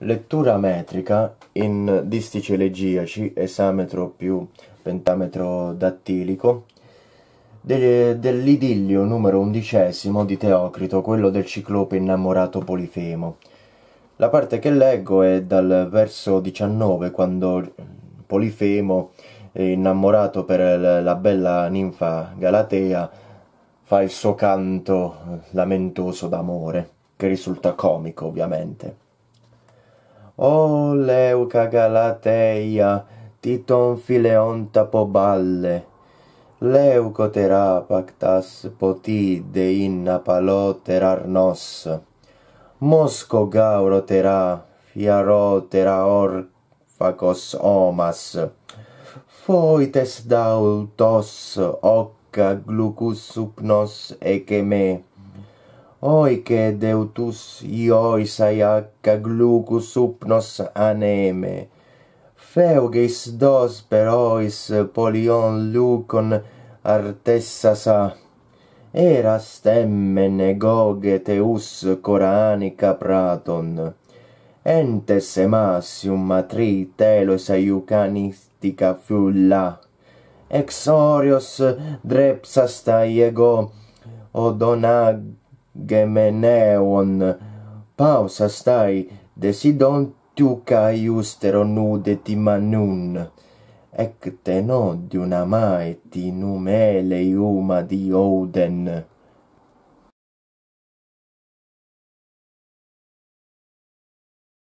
Lettura metrica in distici elegiaci, esametro più pentametro dattilico, de dell'idillio numero undicesimo di Teocrito, quello del ciclope innamorato Polifemo. La parte che leggo è dal verso 19, quando Polifemo, innamorato per la bella ninfa Galatea, fa il suo canto lamentoso d'amore, che risulta comico ovviamente. o leuca galateia, titon fileon tapo leuco tera pactas poti de inna palo terar mosco gauro tera, fiaro tera omas, foites daultos oca glucus supnos ecemei, oike deutus iois aiac glucus supnos aneme. Feugis dos per ois polion lucon artessasa. Eras temmen goge teus coranica praton. Entes emasium matri telos aiucanistica fulla. Exorios drepsasta iego odonag gemeneon pausa stai desidon tu ca iustero nude ti manun ec no di una mai ti numele iuma di oden